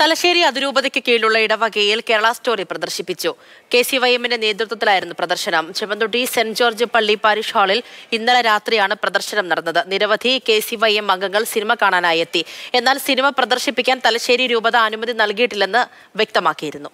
തലശ്ശേരി അതിരൂപതയ്ക്ക് കീഴിലുള്ള ഇടവകയിൽ കേരള സ്റ്റോറി പ്രദർശിപ്പിച്ചു കെ സി വൈ എമ്മിന്റെ നേതൃത്വത്തിലായിരുന്നു പ്രദർശനം ചെമ്പന്തുട്ടി സെന്റ് ജോർജ് പള്ളി പാരിഷ് ഹാളിൽ ഇന്നലെ രാത്രിയാണ് പ്രദർശനം നടന്നത് നിരവധി കെ സി വൈ എം അംഗങ്ങൾ സിനിമ കാണാനായി എത്തി എന്നാൽ സിനിമ പ്രദർശിപ്പിക്കാൻ തലശ്ശേരി രൂപത അനുമതി നൽകിയിട്ടില്ലെന്ന് വ്യക്തമാക്കിയിരുന്നു